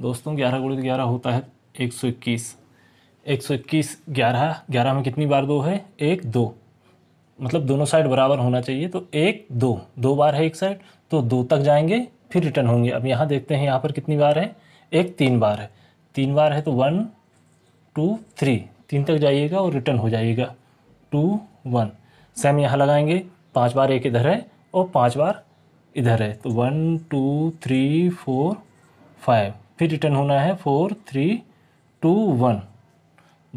दोस्तों ग्यारह गुणित ग्यारह होता है एक सौ इक्कीस एक सौ इक्कीस ग्यारह ग्यारह में कितनी बार दो है एक दो मतलब दोनों साइड बराबर होना चाहिए तो एक दो दो बार है एक साइड तो दो तक जाएंगे फिर रिटर्न होंगे अब यहाँ देखते हैं यहाँ पर कितनी बार है एक तीन बार है तीन बार है तो वन टू थ्री तीन तक जाइएगा और रिटर्न हो जाइएगा टू वन सेम यहाँ लगाएंगे पांच बार एक इधर है और पांच बार इधर है तो one two three four five फिर रिटर्न होना है फोर थ्री टू वन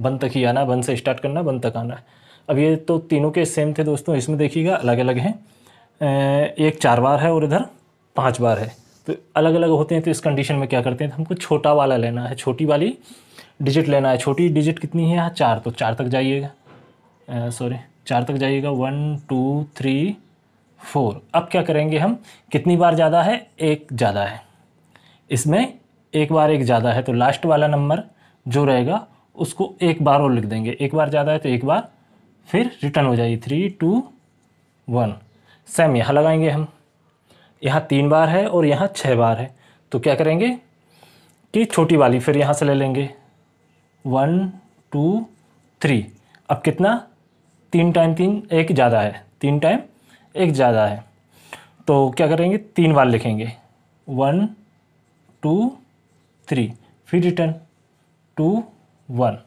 बन तक ही आना बन से स्टार्ट करना बन तक आना अब ये तो तीनों के सेम थे दोस्तों इसमें देखिएगा अलग अलग हैं एक चार बार है और इधर पाँच बार है तो अलग अलग होते हैं तो इस कंडीशन में क्या करते हैं तो हमको छोटा वाला लेना है छोटी वाली डिजिट लेना है छोटी डिजिट कितनी है यहाँ चार तो चार तक जाइएगा सॉरी चार तक जाइएगा वन टू थ्री फोर अब क्या करेंगे हम कितनी बार ज़्यादा है एक ज़्यादा है इसमें एक बार एक ज़्यादा है तो लास्ट वाला नंबर जो रहेगा उसको एक बार और लिख देंगे एक बार ज़्यादा है तो एक बार फिर रिटर्न हो जाएगी थ्री टू वन सेम यहाँ लगाएंगे हम यहाँ तीन बार है और यहाँ छः बार है तो क्या करेंगे कि छोटी वाली फिर यहाँ से ले लेंगे वन टू थ्री अब कितना तीन टाइम तीन एक ज़्यादा है तीन टाइम एक ज़्यादा है तो क्या करेंगे तीन बार लिखेंगे वन टू थ्री फिर रिटर्न टू वन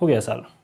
हो गया साल